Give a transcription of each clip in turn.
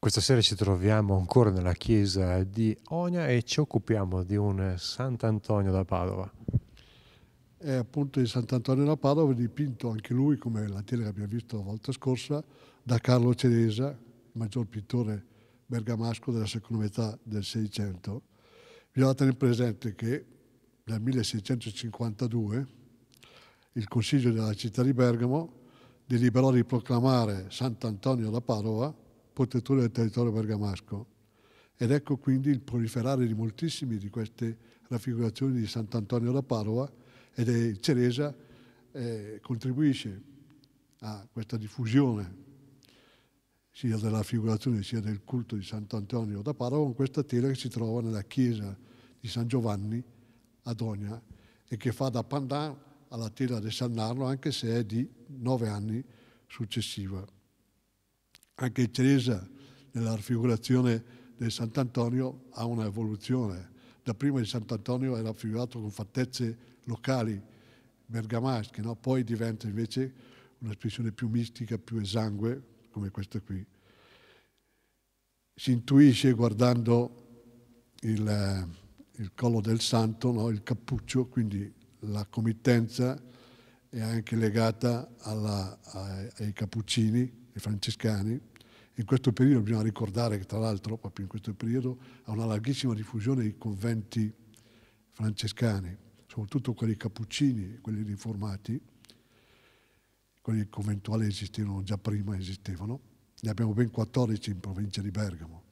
Questa sera ci troviamo ancora nella chiesa di Ogna e ci occupiamo di un Sant'Antonio da Padova. È appunto il Sant'Antonio da Padova dipinto anche lui, come la tela che abbiamo visto la volta scorsa, da Carlo Ceresa, il maggior pittore bergamasco della seconda metà del Seicento. Bisogna tenere presente che nel 1652 il Consiglio della città di Bergamo deliberò di proclamare Sant'Antonio da Padova protettore del territorio bergamasco. Ed ecco quindi il proliferare di moltissime di queste raffigurazioni di Sant'Antonio da Padova ed è Ceresa eh, contribuisce a questa diffusione sia della raffigurazione sia del culto di Sant'Antonio da Padova con questa tela che si trova nella chiesa di San Giovanni a Donia e che fa da pandan alla tela di Sannarlo, anche se è di nove anni successiva. Anche Teresa, nella raffigurazione di Sant'Antonio, ha un'evoluzione. Da prima il Sant'Antonio era raffigurato con fattezze locali, bergamasche, no? poi diventa invece un'espressione più mistica, più esangue, come questa qui. Si intuisce guardando il, eh, il collo del santo, no? il cappuccio, quindi la committenza è anche legata alla, ai, ai cappuccini, ai francescani. In questo periodo bisogna ricordare che tra l'altro proprio in questo periodo ha una larghissima diffusione i conventi francescani, soprattutto quelli cappuccini, quelli riformati, quelli conventuali esistevano già prima, esistevano. Ne abbiamo ben 14 in provincia di Bergamo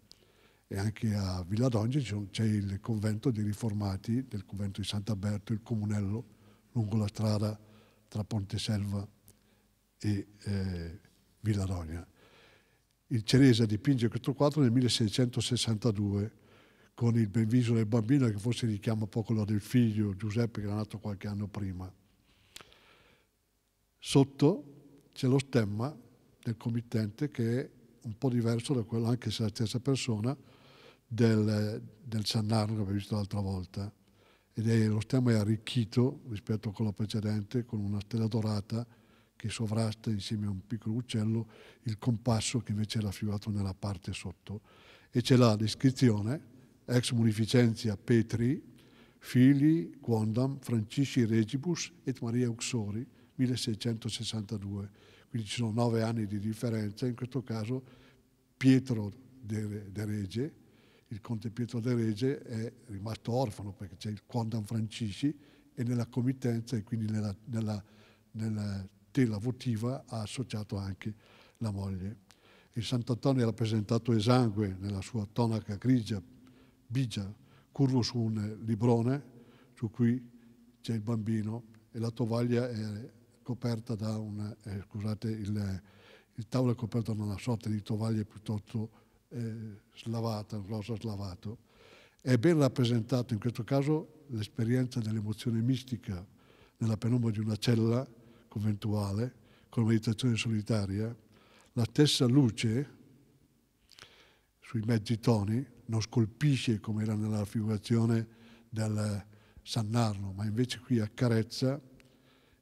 e anche a Villa d'Onge c'è il convento dei riformati del convento di Sant'Aberto, il comunello, lungo la strada tra Ponteselva e eh, Villa d'Ogna. Il Ceresa dipinge questo quadro nel 1662 con il benviso del bambino che forse richiama poco po' quello del figlio Giuseppe che era nato qualche anno prima. Sotto c'è lo stemma del committente che è un po' diverso da quello, anche se è la stessa persona, del, del Sannaro che abbiamo visto l'altra volta. Ed è, lo stemma è arricchito rispetto a quello precedente con una stella dorata che sovrasta insieme a un piccolo uccello il compasso che invece era affilato nella parte sotto. E c'è la descrizione, ex munificenzia Petri, figli Quondam, Francisci Regibus et Maria Uxori, 1662. Quindi ci sono nove anni di differenza, in questo caso Pietro de, de Rege il conte Pietro de Rege è rimasto orfano perché c'è il condan Francisci e nella committenza e quindi nella, nella, nella tela votiva ha associato anche la moglie. Il Sant'Antonio è rappresentato esangue nella sua tonaca grigia, bigia, curvo su un librone su cui c'è il bambino e la tovaglia è coperta da una, eh, scusate, il, il tavolo è coperto da una sorta di tovaglia piuttosto eh, slavata, un glossa slavato, è ben rappresentato in questo caso l'esperienza dell'emozione mistica nella penombra di una cella conventuale con meditazione solitaria, la stessa luce sui mezzi toni non scolpisce come era nella raffigurazione del Sannarno, ma invece qui accarezza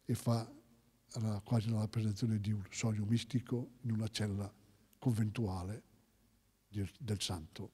e fa quasi la rappresentazione di un sogno mistico in una cella conventuale del santo.